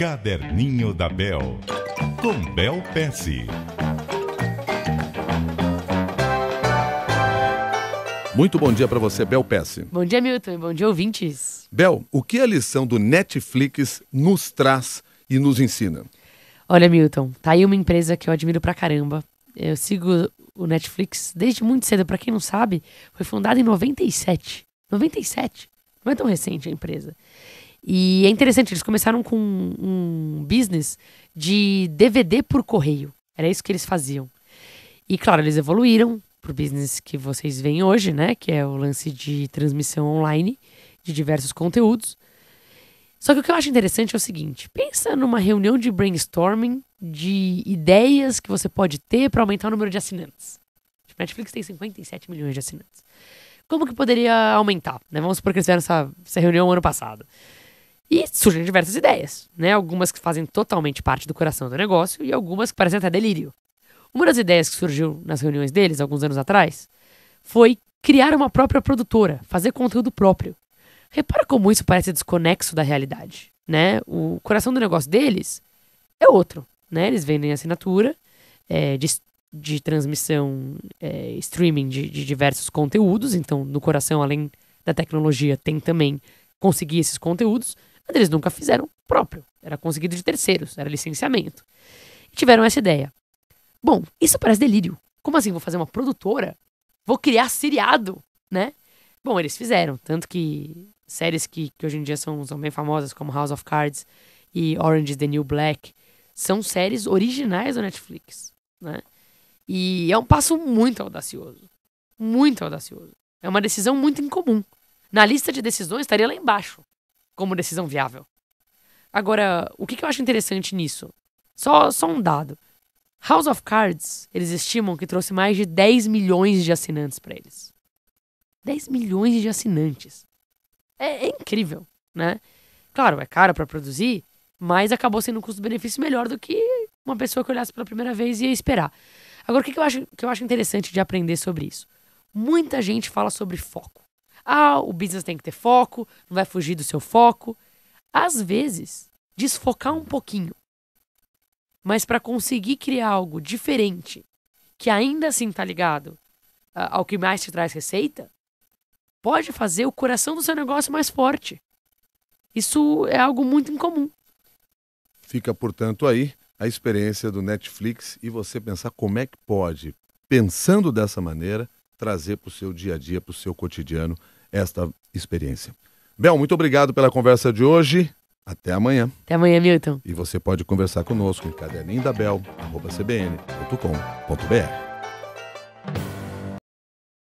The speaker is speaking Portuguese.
Caderninho da Bel, com Bel Pesce. Muito bom dia para você, Bel Pesce. Bom dia, Milton. Bom dia, ouvintes. Bel, o que a lição do Netflix nos traz e nos ensina? Olha, Milton, tá aí uma empresa que eu admiro pra caramba. Eu sigo o Netflix desde muito cedo. Para quem não sabe, foi fundada em 97. 97. Não é tão recente a empresa. E é interessante, eles começaram com um, business de DVD por correio. Era isso que eles faziam. E claro, eles evoluíram pro business que vocês veem hoje, né? Que é o lance de transmissão online de diversos conteúdos. Só que o que eu acho interessante é o seguinte: pensa numa reunião de brainstorming de ideias que você pode ter para aumentar o número de assinantes. A tipo, Netflix tem 57 milhões de assinantes. Como que poderia aumentar? Né? Vamos supor que eles fizeram essa, essa reunião ano passado. E surgem diversas ideias, né? Algumas que fazem totalmente parte do coração do negócio e algumas que parecem até delírio. Uma das ideias que surgiu nas reuniões deles alguns anos atrás foi criar uma própria produtora, fazer conteúdo próprio. Repara como isso parece desconexo da realidade, né? O coração do negócio deles é outro, né? Eles vendem assinatura é, de, de transmissão, é, streaming de, de diversos conteúdos. Então, no coração, além da tecnologia, tem também conseguir esses conteúdos mas eles nunca fizeram próprio. Era conseguido de terceiros, era licenciamento. E tiveram essa ideia. Bom, isso parece delírio. Como assim? Vou fazer uma produtora? Vou criar seriado, né? Bom, eles fizeram. Tanto que séries que, que hoje em dia são, são bem famosas, como House of Cards e Orange is the New Black, são séries originais da Netflix, né? E é um passo muito audacioso. Muito audacioso. É uma decisão muito incomum. Na lista de decisões estaria lá embaixo como decisão viável. Agora, o que, eu acho interessante nisso? Só, só um dado. House of Cards, eles estimam que trouxe mais de 10 milhões de assinantes para eles. 10 milhões de assinantes. É, é incrível, né? Claro, é caro para produzir, mas acabou sendo um custo-benefício melhor do que uma pessoa que olhasse pela primeira vez e ia esperar. Agora, o que, eu acho, que eu acho interessante de aprender sobre isso? Muita gente fala sobre foco. Ah, o business tem que ter foco, não vai fugir do seu foco. Às vezes, desfocar um pouquinho. Mas para conseguir criar algo diferente, que ainda assim tá ligado uh, ao que mais te traz receita, pode fazer o coração do seu negócio mais forte. Isso é algo muito incomum. Fica, portanto, aí a experiência do Netflix e você pensar como é que pode, pensando dessa maneira, trazer para o seu dia a dia, para o seu cotidiano, esta experiência. Bel, muito obrigado pela conversa de hoje. Até amanhã. Até amanhã, Milton. E você pode conversar conosco em caderninho da Bel, arroba cbn.com.br.